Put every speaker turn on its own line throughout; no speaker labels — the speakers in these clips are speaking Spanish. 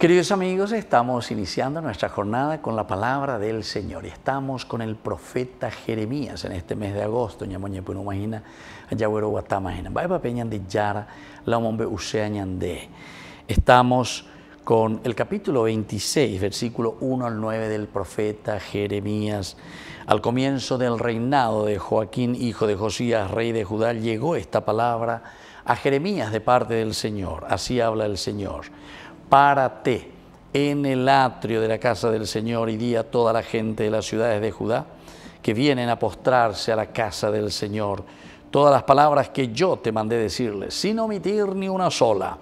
Queridos amigos, estamos iniciando nuestra jornada con la palabra del Señor. Estamos con el profeta Jeremías en este mes de agosto. Estamos con el capítulo 26, versículo 1 al 9 del profeta Jeremías. Al comienzo del reinado de Joaquín, hijo de Josías, rey de Judá, llegó esta palabra a Jeremías de parte del Señor. Así habla el Señor párate en el atrio de la casa del Señor y di a toda la gente de las ciudades de Judá que vienen a postrarse a la casa del Señor todas las palabras que yo te mandé decirles, sin omitir ni una sola.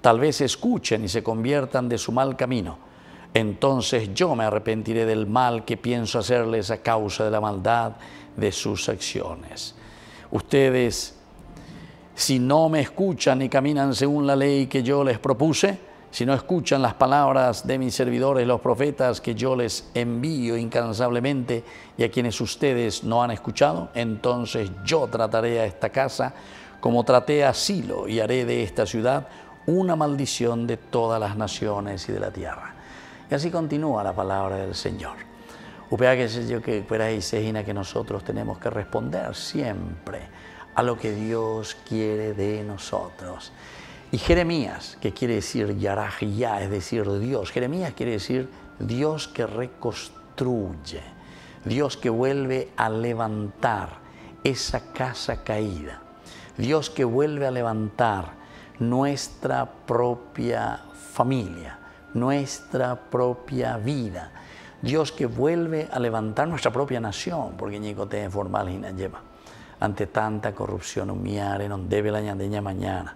Tal vez escuchen y se conviertan de su mal camino. Entonces yo me arrepentiré del mal que pienso hacerles a causa de la maldad de sus acciones. Ustedes, si no me escuchan y caminan según la ley que yo les propuse, si no escuchan las palabras de mis servidores, los profetas, que yo les envío incansablemente y a quienes ustedes no han escuchado, entonces yo trataré a esta casa como traté a Silo y haré de esta ciudad una maldición de todas las naciones y de la tierra. Y así continúa la palabra del Señor. Upea que yo que que nosotros tenemos que responder siempre a lo que Dios quiere de nosotros. Y Jeremías, que quiere decir Yah, es decir, Dios. Jeremías quiere decir Dios que reconstruye, Dios que vuelve a levantar esa casa caída, Dios que vuelve a levantar nuestra propia familia, nuestra propia vida, Dios que vuelve a levantar nuestra propia nación, porque ñicote formal lleva ante tanta corrupción humiare, no debe la mañana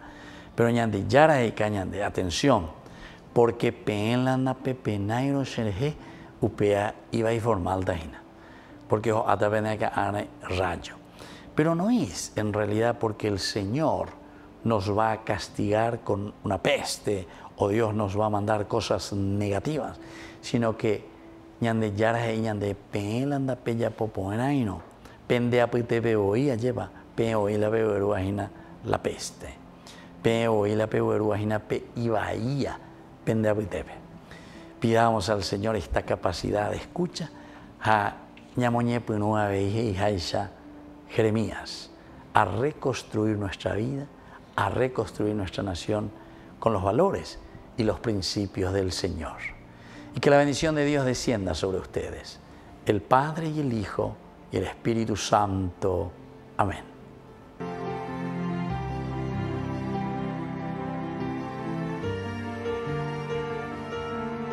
pero ñande yara y cañande, atención, porque penlana nairo serje upea iba y formal daina. Porque hasta que ane rayo. Pero no es en realidad porque el Señor nos va a castigar con una peste o Dios nos va a mandar cosas negativas, sino que ñande yara y ñande penlanda peya popoenaino, pende apitebe oía lleva, pe oí la hina la peste. Pidamos al Señor esta capacidad de escucha. A Ñamoñe y Jaisha Jeremías, a reconstruir nuestra vida, a reconstruir nuestra nación con los valores y los principios del Señor. Y que la bendición de Dios descienda sobre ustedes, el Padre y el Hijo y el Espíritu Santo. Amén.